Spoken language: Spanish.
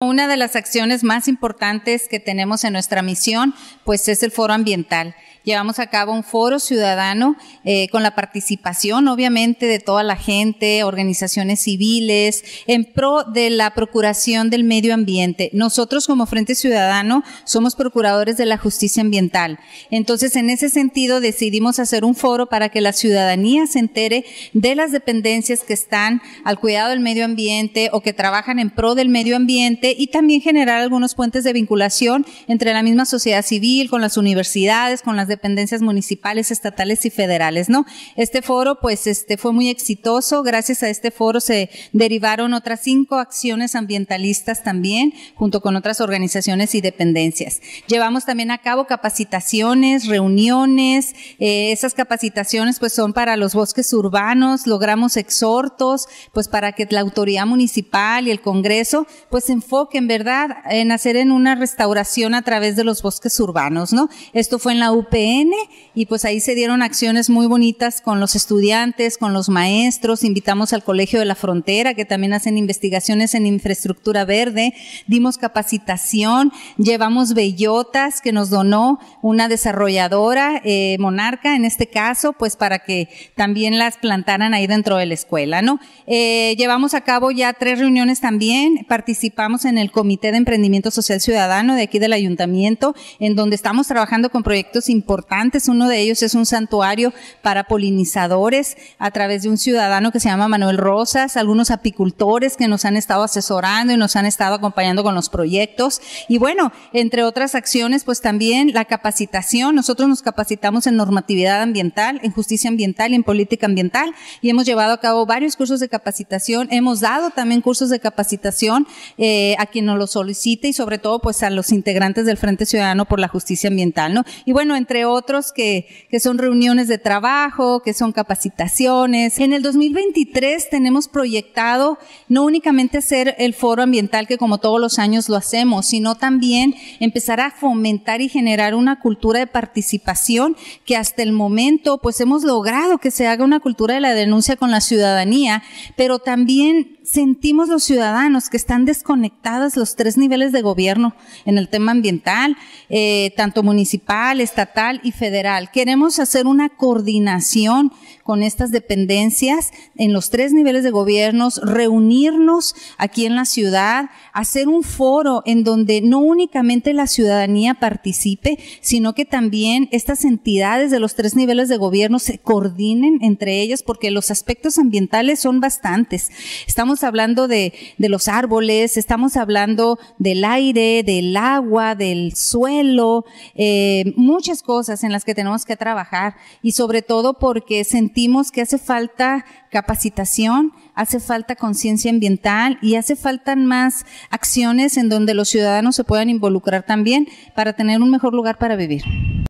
Una de las acciones más importantes que tenemos en nuestra misión, pues es el foro ambiental. Llevamos a cabo un foro ciudadano eh, con la participación, obviamente, de toda la gente, organizaciones civiles, en pro de la procuración del medio ambiente. Nosotros como Frente Ciudadano somos procuradores de la justicia ambiental. Entonces, en ese sentido, decidimos hacer un foro para que la ciudadanía se entere de las dependencias que están al cuidado del medio ambiente o que trabajan en pro del medio ambiente y también generar algunos puentes de vinculación entre la misma sociedad civil, con las universidades, con las dependencias municipales, estatales y federales, ¿no? Este foro, pues, este fue muy exitoso. Gracias a este foro se derivaron otras cinco acciones ambientalistas también, junto con otras organizaciones y dependencias. Llevamos también a cabo capacitaciones, reuniones. Eh, esas capacitaciones, pues, son para los bosques urbanos. Logramos exhortos, pues, para que la autoridad municipal y el Congreso, pues, se enfoquen que en verdad, en eh, hacer en una restauración a través de los bosques urbanos, ¿no? Esto fue en la UPN y pues ahí se dieron acciones muy bonitas con los estudiantes, con los maestros, invitamos al Colegio de la Frontera, que también hacen investigaciones en infraestructura verde, dimos capacitación, llevamos bellotas que nos donó una desarrolladora, eh, monarca en este caso, pues para que también las plantaran ahí dentro de la escuela, ¿no? Eh, llevamos a cabo ya tres reuniones también, participamos en en el Comité de Emprendimiento Social Ciudadano de aquí del Ayuntamiento, en donde estamos trabajando con proyectos importantes. Uno de ellos es un santuario para polinizadores a través de un ciudadano que se llama Manuel Rosas, algunos apicultores que nos han estado asesorando y nos han estado acompañando con los proyectos. Y bueno, entre otras acciones, pues también la capacitación. Nosotros nos capacitamos en normatividad ambiental, en justicia ambiental y en política ambiental y hemos llevado a cabo varios cursos de capacitación. Hemos dado también cursos de capacitación eh, a quien nos lo solicite y sobre todo pues a los integrantes del Frente Ciudadano por la Justicia Ambiental, ¿no? Y bueno, entre otros que, que son reuniones de trabajo, que son capacitaciones. En el 2023 tenemos proyectado no únicamente hacer el foro ambiental que como todos los años lo hacemos, sino también empezar a fomentar y generar una cultura de participación que hasta el momento pues hemos logrado que se haga una cultura de la denuncia con la ciudadanía, pero también sentimos los ciudadanos que están desconectadas los tres niveles de gobierno en el tema ambiental, eh, tanto municipal, estatal y federal. Queremos hacer una coordinación con estas dependencias en los tres niveles de gobiernos, reunirnos aquí en la ciudad, hacer un foro en donde no únicamente la ciudadanía participe, sino que también estas entidades de los tres niveles de gobierno se coordinen entre ellas porque los aspectos ambientales son bastantes. Estamos hablando de, los árboles, estamos hablando del aire, del agua, del suelo, eh, muchas cosas en las que tenemos que trabajar y sobre todo porque sentimos que hace falta capacitación, hace falta conciencia ambiental y hace falta más acciones en donde los ciudadanos se puedan involucrar también para tener un mejor lugar para vivir.